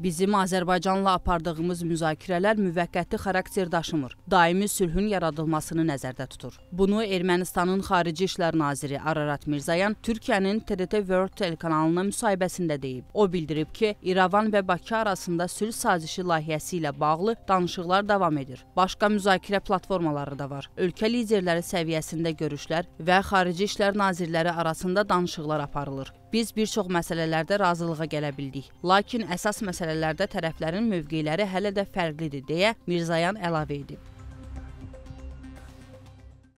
Bizim Azərbaycanla apardığımız müzakirələr müvəqqəti xarakter daşımır. Daimi sülhün yaradılmasını nəzərdə tutur. Bunu Ermənistanın Xarici İşlər naziri Ararat Mirzayan Türkiyənin TRT World telekanalına müsahibəsində deyib. O bildirib ki, İrəvan və Bakı arasında sülh sazişi layihəsi ilə bağlı danışıqlar davam edir. Başqa müzakirə platformaları da var. Ölkə liderləri səviyyəsində görüşlər və Xarici İşlər nazirləri arasında danışıqlar aparılır. Biz bir çox məsələlərdə razılığa gələ bildik. Lakin əsas məsələlərdə tərəflərin mövqeləri hələ də fərqlidir deyə Mirzayan əlavə edib.